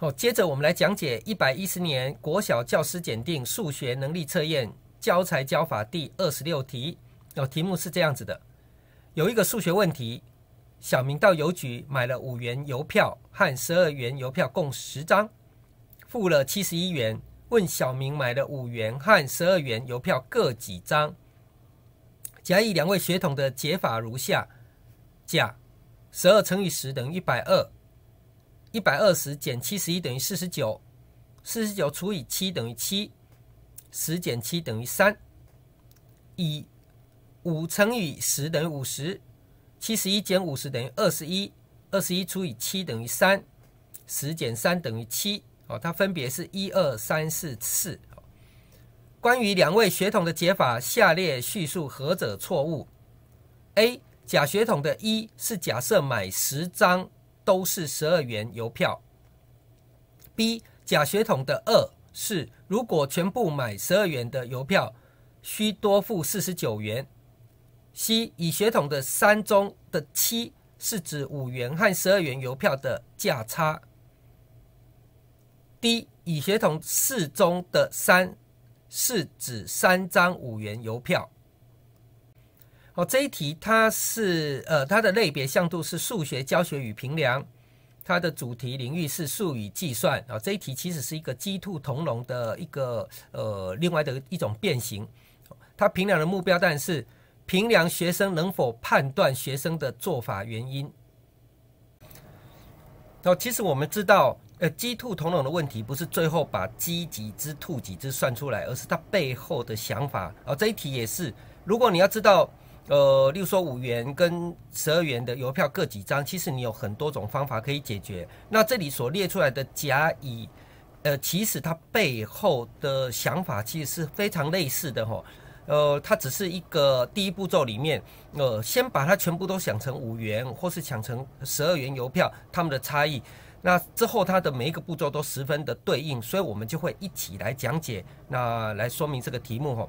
好，接着我们来讲解一百一十年国小教师检定数学能力测验教材教法第二十六题。哦，题目是这样子的：有一个数学问题，小明到邮局买了五元邮票和十二元邮票共十张，付了七十一元。问小明买了五元和十二元邮票各几张？甲、乙两位学童的解法如下：甲，十二乘以十等于一百二。一百二十减七十一等于四十九，四十九除以七等于七，十减七等于三，以五乘以十等于五十，七十一减五十等于二十一，二十一除以七等于三，十减三等于七。哦，它分别是一二三四次。关于两位血统的解法，下列叙述何者错误？A 假血统的一是假设买十张。都是十二元邮票。B. 假血统的二是，如果全部买十二元的邮票，需多付四十九元。C. 乙血统的三中的七，是指五元和十二元邮票的价差。D. 乙血统四中的三，是指三张五元邮票。哦，这一题它是呃，它的类别向度是数学教学与评量，它的主题领域是数与计算。啊，这一题其实是一个鸡兔同笼的一个呃，另外的一种变形。它评量的目标，但是评量学生能否判断学生的做法原因。哦，其实我们知道，呃，鸡兔同笼的问题不是最后把鸡几只、兔几只算出来，而是它背后的想法。哦，这一题也是，如果你要知道。呃，例如说五元跟十二元的邮票各几张？其实你有很多种方法可以解决。那这里所列出来的甲乙，呃，其实它背后的想法其实是非常类似的哈。呃，它只是一个第一步骤里面，呃，先把它全部都想成五元，或是想成十二元邮票，它们的差异。那之后它的每一个步骤都十分的对应，所以我们就会一起来讲解，那来说明这个题目哈。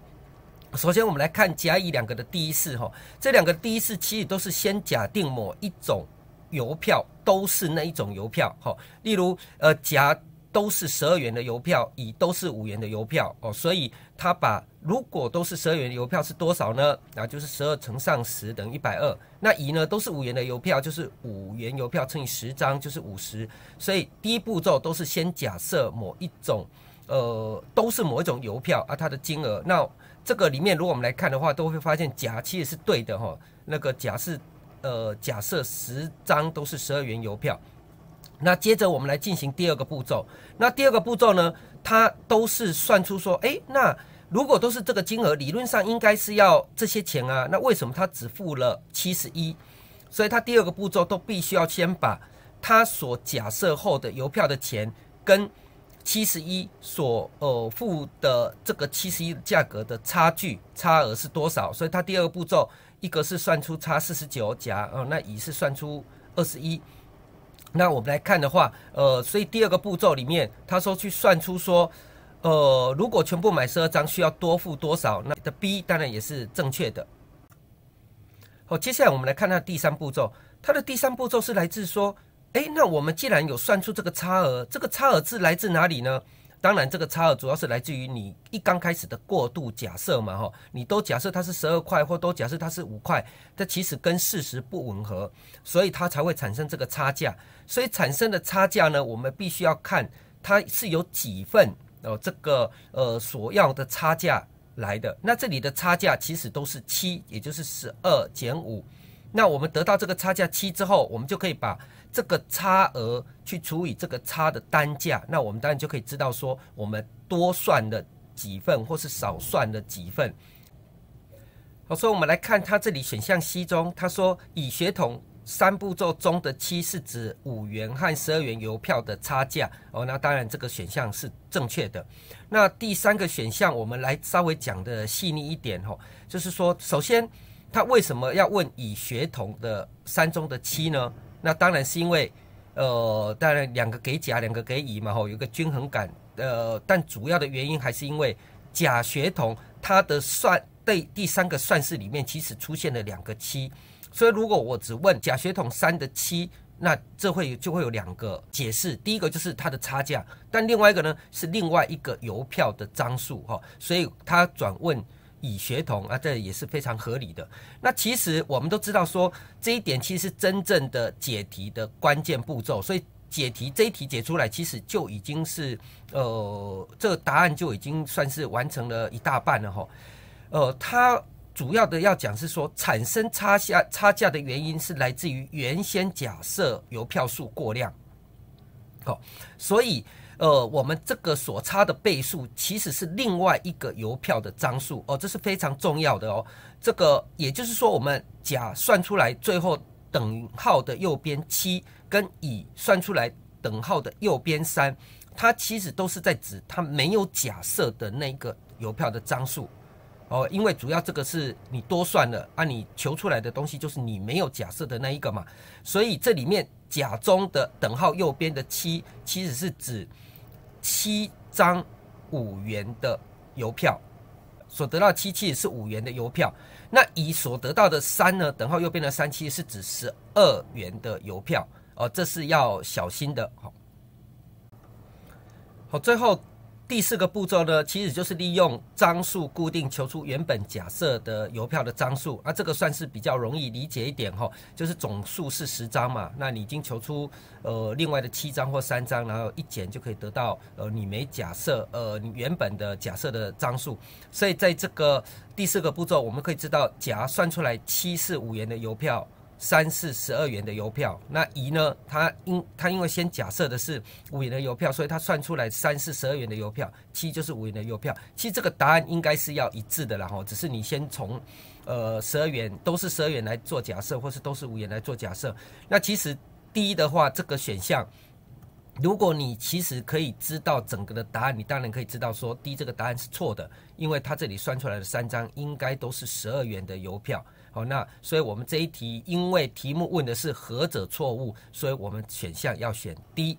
首先，我们来看甲乙两个的第一式哈，这两个第一式其实都是先假定某一种邮票都是那一种邮票哈，例如呃甲都是十二元的邮票，乙都是五元的邮票哦，所以他把如果都是十二元的邮票是多少呢？那就是十二乘上十等于一百二。那乙呢都是五元的邮票，就是五元邮票乘以十张就是五十。所以第一步骤都是先假设某一种，呃都是某一种邮票啊，它的金额那。这个里面，如果我们来看的话，都会发现甲其实是对的哈。那个甲是，呃，假设十张都是十二元邮票。那接着我们来进行第二个步骤。那第二个步骤呢，它都是算出说，哎，那如果都是这个金额，理论上应该是要这些钱啊。那为什么他只付了七十一？所以他第二个步骤都必须要先把他所假设后的邮票的钱跟。七十一所呃付的这个七十一价格的差距差额是多少？所以它第二个步骤，一个是算出差四十九，甲哦，那乙是算出二十一。那我们来看的话，呃，所以第二个步骤里面，他说去算出说，呃，如果全部买十二张需要多付多少？那的 B 当然也是正确的。好，接下来我们来看它第三步骤，它的第三步骤是来自说。哎，那我们既然有算出这个差额，这个差额是来自哪里呢？当然，这个差额主要是来自于你一刚开始的过度假设嘛，哈，你都假设它是十二块，或都假设它是五块，这其实跟事实不吻合，所以它才会产生这个差价。所以产生的差价呢，我们必须要看它是有几份哦，这个呃所要的差价来的。那这里的差价其实都是七，也就是十二减五。那我们得到这个差价七之后，我们就可以把这个差额去除以这个差的单价，那我们当然就可以知道说我们多算了几份或是少算了几份。好，所以我们来看它这里选项 C 中，他说乙血统三步骤中的七是指五元和十二元邮票的差价哦，那当然这个选项是正确的。那第三个选项我们来稍微讲的细腻一点哦，就是说首先。他为什么要问乙学童的三中的七呢？那当然是因为，呃，当然两个给甲，两个给乙嘛，哈，有个均衡感。呃，但主要的原因还是因为甲学童他的算对第三个算式里面其实出现了两个七，所以如果我只问甲学童三的七，那这会就会有两个解释，第一个就是它的差价，但另外一个呢是另外一个邮票的张数，哈，所以他转问。以学同啊，这也是非常合理的。那其实我们都知道，说这一点其实是真正的解题的关键步骤。所以解题这一题解出来，其实就已经是呃，这个答案就已经算是完成了一大半了哈。呃，它主要的要讲是说，产生差价差价的原因是来自于原先假设邮票数过量。所以，呃，我们这个所差的倍数其实是另外一个邮票的张数哦，这是非常重要的哦。这个也就是说，我们甲算出来最后等号的右边七，跟乙算出来等号的右边三，它其实都是在指它没有假设的那个邮票的张数。哦，因为主要这个是你多算了啊，你求出来的东西就是你没有假设的那一个嘛，所以这里面甲中的等号右边的七，其实是指七张五元的邮票，所得到七其实是五元的邮票。那乙所得到的三呢，等号右边的三七是指十二元的邮票。哦，这是要小心的。好，好，最后。第四个步骤呢，其实就是利用张数固定求出原本假设的邮票的张数，啊，这个算是比较容易理解一点哈，就是总数是十张嘛，那你已经求出呃另外的七张或三张，然后一减就可以得到呃你没假设呃原本的假设的张数，所以在这个第四个步骤，我们可以知道甲算出来七是五元的邮票。三是十二元的邮票，那乙呢？他因他因为先假设的是五元的邮票，所以他算出来三是十二元的邮票，七就是五元的邮票。其实这个答案应该是要一致的啦，哈，只是你先从，呃，十二元都是十二元来做假设，或是都是五元来做假设。那其实 D 的话，这个选项，如果你其实可以知道整个的答案，你当然可以知道说 D 这个答案是错的，因为它这里算出来的三张应该都是十二元的邮票。好，那所以我们这一题，因为题目问的是何者错误，所以我们选项要选 D。